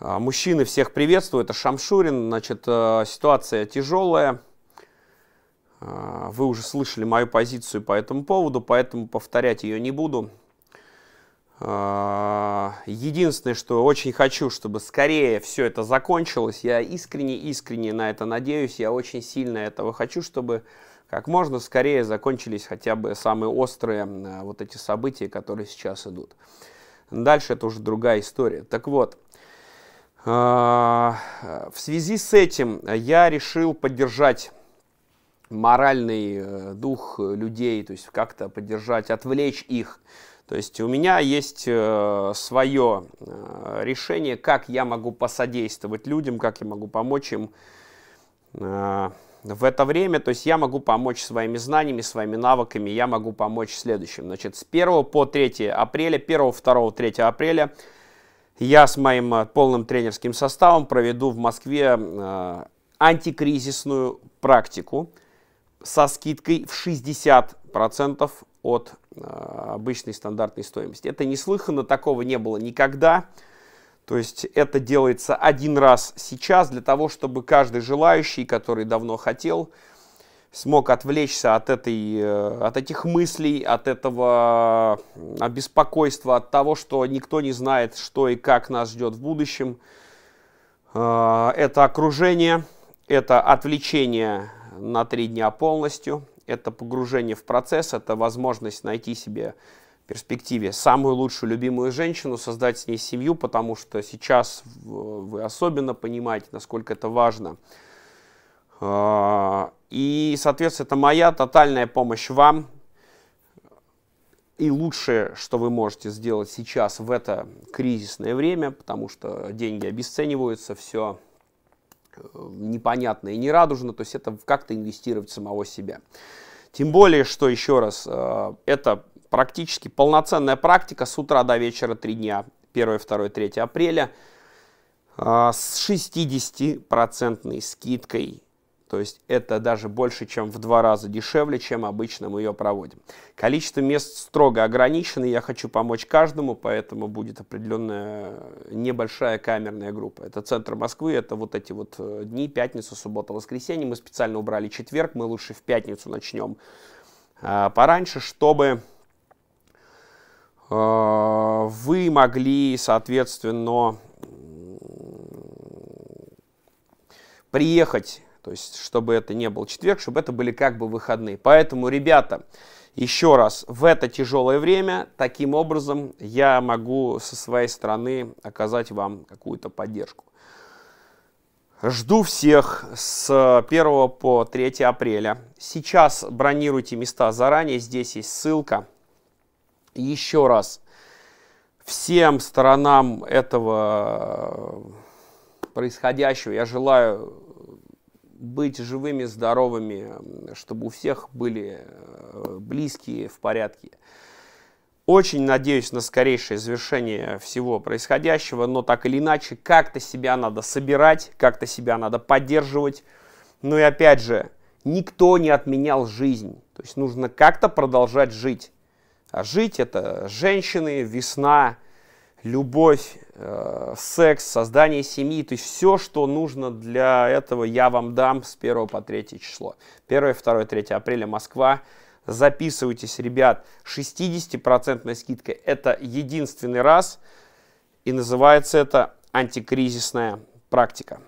А, мужчины всех приветствую, это Шамшурин. Значит, э, ситуация тяжелая. А, вы уже слышали мою позицию по этому поводу, поэтому повторять ее не буду. А, единственное, что очень хочу, чтобы скорее все это закончилось. Я искренне-искренне на это надеюсь. Я очень сильно этого хочу, чтобы как можно скорее закончились хотя бы самые острые э, вот эти события, которые сейчас идут. Дальше это уже другая история. Так вот, а, в связи с этим я решил поддержать моральный э, дух людей, то есть как-то поддержать, отвлечь их. То есть у меня есть э, свое э, решение, как я могу посодействовать людям, как я могу помочь им в это время. То есть я могу помочь своими знаниями, своими навыками, я могу помочь следующим. Значит, с 1 по 3 апреля, 1, 2, 3 апреля я с моим э, полным тренерским составом проведу в Москве э, антикризисную практику со скидкой в 60% от э, обычной стандартной стоимости. Это неслыханно, такого не было никогда. То есть это делается один раз сейчас для того, чтобы каждый желающий, который давно хотел, смог отвлечься от, этой, э, от этих мыслей, от этого э, беспокойства, от того, что никто не знает, что и как нас ждет в будущем. Э, это окружение, это отвлечение на три дня полностью, это погружение в процесс, это возможность найти себе в перспективе самую лучшую любимую женщину, создать с ней семью, потому что сейчас вы особенно понимаете, насколько это важно. И, соответственно, это моя тотальная помощь вам. И лучшее, что вы можете сделать сейчас в это кризисное время, потому что деньги обесцениваются, все э, непонятно и нерадужно, то есть это как-то инвестировать самого себя. Тем более, что еще раз, э, это практически полноценная практика с утра до вечера 3 дня, 1, 2, 3 апреля, э, с 60% скидкой то есть это даже больше, чем в два раза дешевле, чем обычно мы ее проводим. Количество мест строго ограничено, я хочу помочь каждому, поэтому будет определенная небольшая камерная группа. Это центр Москвы, это вот эти вот э, дни, пятница, суббота, воскресенье. Мы специально убрали четверг, мы лучше в пятницу начнем а, пораньше, чтобы э, вы могли, соответственно, приехать то есть, чтобы это не был четверг, чтобы это были как бы выходные. Поэтому, ребята, еще раз, в это тяжелое время, таким образом, я могу со своей стороны оказать вам какую-то поддержку. Жду всех с 1 по 3 апреля. Сейчас бронируйте места заранее, здесь есть ссылка. Еще раз, всем сторонам этого происходящего я желаю быть живыми, здоровыми, чтобы у всех были э, близкие в порядке. Очень надеюсь на скорейшее завершение всего происходящего, но так или иначе, как-то себя надо собирать, как-то себя надо поддерживать. Ну и опять же, никто не отменял жизнь. То есть нужно как-то продолжать жить. А жить это женщины, весна, любовь, э, секс, создание семьи, то есть все, что нужно для этого, я вам дам с 1 по 3 число. 1, 2, 3 апреля Москва. Записывайтесь, ребят, 60% скидка. Это единственный раз, и называется это антикризисная практика.